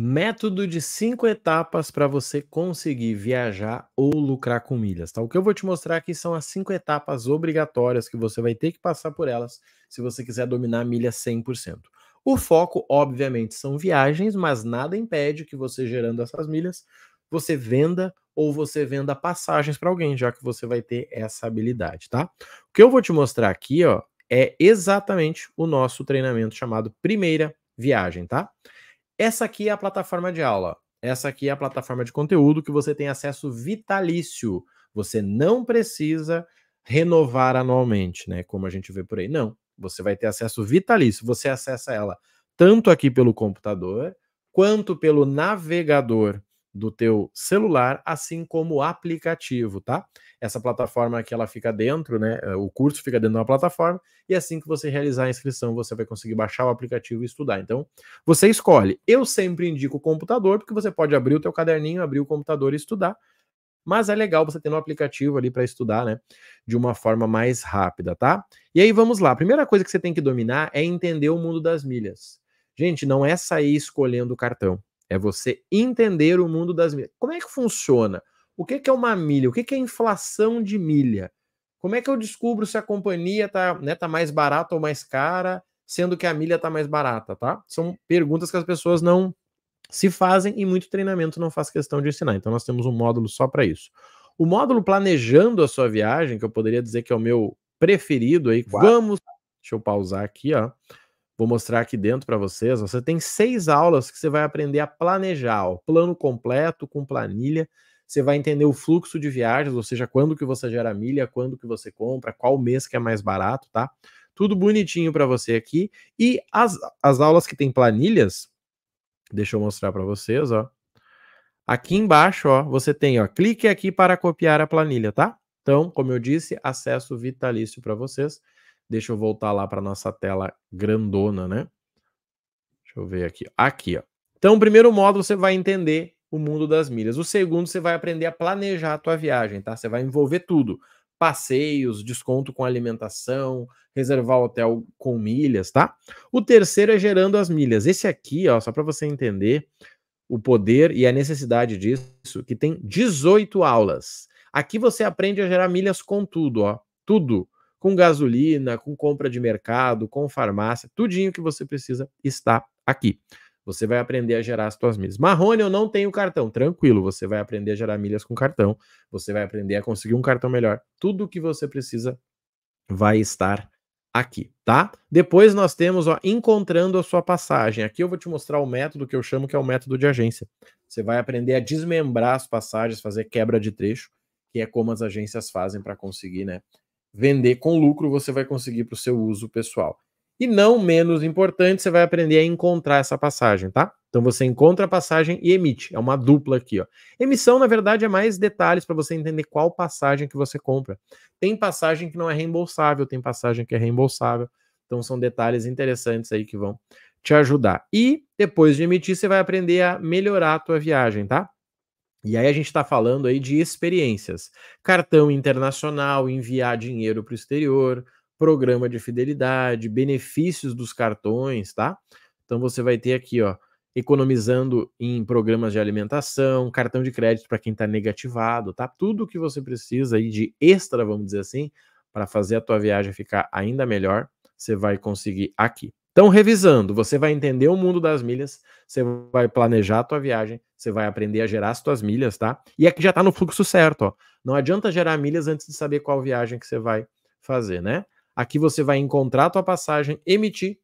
Método de cinco etapas para você conseguir viajar ou lucrar com milhas, tá? O que eu vou te mostrar aqui são as cinco etapas obrigatórias que você vai ter que passar por elas se você quiser dominar a milha 100%. O foco, obviamente, são viagens, mas nada impede que você gerando essas milhas, você venda ou você venda passagens para alguém, já que você vai ter essa habilidade, tá? O que eu vou te mostrar aqui, ó, é exatamente o nosso treinamento chamado Primeira Viagem, tá? Essa aqui é a plataforma de aula. Essa aqui é a plataforma de conteúdo que você tem acesso vitalício. Você não precisa renovar anualmente, né? Como a gente vê por aí. Não. Você vai ter acesso vitalício. Você acessa ela tanto aqui pelo computador, quanto pelo navegador do teu celular, assim como o aplicativo, tá? Essa plataforma que ela fica dentro, né? Eh, o curso fica dentro de uma plataforma e assim que você realizar a inscrição, você vai conseguir baixar o aplicativo e estudar. Então, você escolhe. Eu sempre indico o computador, porque você pode abrir o teu caderninho, abrir o computador e estudar, mas é legal você ter um aplicativo ali para estudar, né, de uma forma mais rápida, tá? E aí vamos lá. A primeira coisa que você tem que dominar é entender o mundo das milhas. Gente, não é sair escolhendo o cartão. É você entender o mundo das milhas. Como é que funciona? O que é uma milha? O que é inflação de milha? Como é que eu descubro se a companhia está né, tá mais barata ou mais cara, sendo que a milha está mais barata, tá? São perguntas que as pessoas não se fazem e muito treinamento não faz questão de ensinar. Então nós temos um módulo só para isso. O módulo planejando a sua viagem, que eu poderia dizer que é o meu preferido aí. Vamos, deixa eu pausar aqui, ó. Vou mostrar aqui dentro para vocês. Você tem seis aulas que você vai aprender a planejar, o plano completo com planilha. Você vai entender o fluxo de viagens, ou seja, quando que você gera milha, quando que você compra, qual mês que é mais barato, tá? Tudo bonitinho para você aqui. E as, as aulas que tem planilhas, deixa eu mostrar para vocês, ó. Aqui embaixo, ó, você tem, ó, clique aqui para copiar a planilha, tá? Então, como eu disse, acesso vitalício para vocês. Deixa eu voltar lá para nossa tela grandona, né? Deixa eu ver aqui. Aqui, ó. Então, o primeiro modo você vai entender o mundo das milhas. O segundo você vai aprender a planejar a tua viagem, tá? Você vai envolver tudo. Passeios, desconto com alimentação, reservar hotel com milhas, tá? O terceiro é gerando as milhas. Esse aqui, ó, só para você entender o poder e a necessidade disso, que tem 18 aulas. Aqui você aprende a gerar milhas com tudo, ó. Tudo com gasolina, com compra de mercado, com farmácia, tudinho que você precisa está aqui. Você vai aprender a gerar as suas milhas. Marrone, eu não tenho cartão. Tranquilo, você vai aprender a gerar milhas com cartão. Você vai aprender a conseguir um cartão melhor. Tudo o que você precisa vai estar aqui, tá? Depois nós temos, ó, encontrando a sua passagem. Aqui eu vou te mostrar o método que eu chamo que é o método de agência. Você vai aprender a desmembrar as passagens, fazer quebra de trecho, que é como as agências fazem para conseguir, né, vender com lucro, você vai conseguir para o seu uso pessoal. E não menos importante, você vai aprender a encontrar essa passagem, tá? Então você encontra a passagem e emite. É uma dupla aqui, ó. Emissão, na verdade, é mais detalhes para você entender qual passagem que você compra. Tem passagem que não é reembolsável, tem passagem que é reembolsável. Então são detalhes interessantes aí que vão te ajudar. E depois de emitir, você vai aprender a melhorar a tua viagem, tá? E aí a gente está falando aí de experiências. Cartão internacional, enviar dinheiro para o exterior, programa de fidelidade, benefícios dos cartões, tá? Então você vai ter aqui, ó, economizando em programas de alimentação, cartão de crédito para quem está negativado, tá? Tudo que você precisa aí de extra, vamos dizer assim, para fazer a tua viagem ficar ainda melhor, você vai conseguir aqui. Então, revisando, você vai entender o mundo das milhas, você vai planejar a tua viagem, você vai aprender a gerar as suas milhas, tá? E aqui é já está no fluxo certo, ó. Não adianta gerar milhas antes de saber qual viagem que você vai fazer, né? Aqui você vai encontrar a tua passagem, emitir,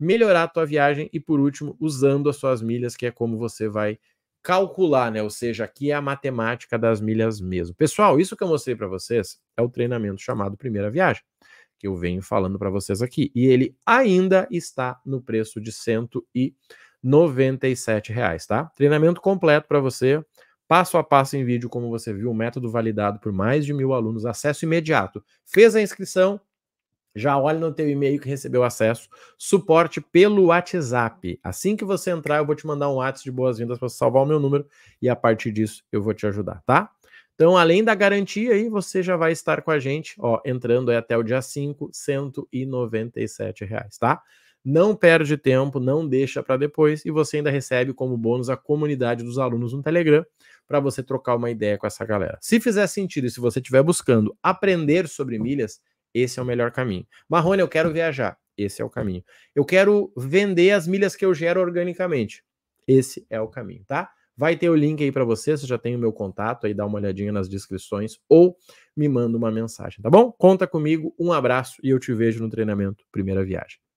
melhorar a tua viagem e por último, usando as suas milhas, que é como você vai calcular, né? Ou seja, aqui é a matemática das milhas mesmo. Pessoal, isso que eu mostrei para vocês é o treinamento chamado Primeira Viagem, que eu venho falando para vocês aqui, e ele ainda está no preço de 100 e R$ reais, tá? Treinamento completo para você, passo a passo em vídeo, como você viu, método validado por mais de mil alunos, acesso imediato. Fez a inscrição, já olha no teu e-mail que recebeu acesso, suporte pelo WhatsApp. Assim que você entrar, eu vou te mandar um WhatsApp de boas-vindas para salvar o meu número e a partir disso eu vou te ajudar, tá? Então, além da garantia aí, você já vai estar com a gente, ó, entrando aí até o dia 5, R$ reais, tá? não perde tempo, não deixa para depois e você ainda recebe como bônus a comunidade dos alunos no Telegram para você trocar uma ideia com essa galera. Se fizer sentido e se você estiver buscando aprender sobre milhas, esse é o melhor caminho. Marrone, eu quero viajar. Esse é o caminho. Eu quero vender as milhas que eu gero organicamente. Esse é o caminho, tá? Vai ter o link aí para você, você já tem o meu contato aí, dá uma olhadinha nas descrições ou me manda uma mensagem, tá bom? Conta comigo, um abraço e eu te vejo no treinamento Primeira Viagem.